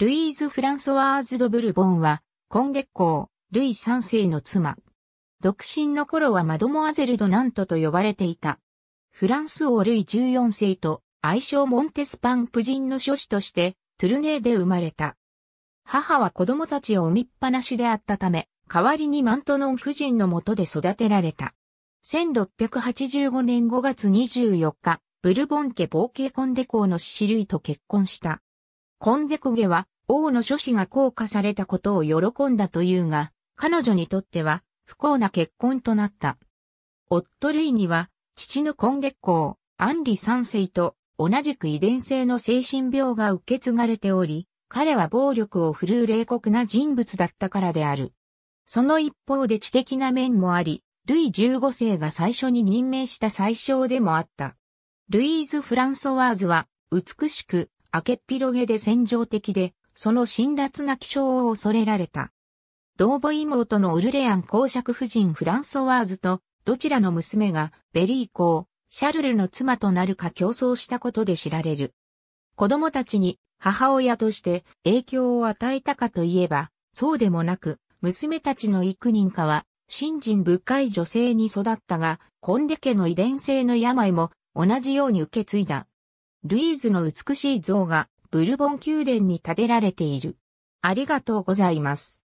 ルイーズ・フランソワーズ・ド・ブルボンは、今月光、ルイ三世の妻。独身の頃はマドモアゼル・ド・ナントと呼ばれていた。フランス王ルイ14世と、愛称モンテスパン夫人の諸子として、トゥルネーで生まれた。母は子供たちを産みっぱなしであったため、代わりにマントノン夫人のもとで育てられた。1685年5月24日、ブルボン家冒険コンデ公のシシルイと結婚した。コンデコゲは王の諸子が降下されたことを喜んだというが、彼女にとっては不幸な結婚となった。夫類イには父のコンデコアンリ三世と同じく遺伝性の精神病が受け継がれており、彼は暴力を振るう冷酷な人物だったからである。その一方で知的な面もあり、ルイ15世が最初に任命した最小でもあった。ルイーズ・フランソワーズは美しく明けっ広げで戦場的で、その辛辣な気象を恐れられた。同母妹のオルレアン公爵夫人フランソワーズと、どちらの娘がベリー公、シャルルの妻となるか競争したことで知られる。子供たちに母親として影響を与えたかといえば、そうでもなく、娘たちの幾人かは、信心深い女性に育ったが、コンデ家の遺伝性の病も同じように受け継いだ。ルイーズの美しい像がブルボン宮殿に建てられている。ありがとうございます。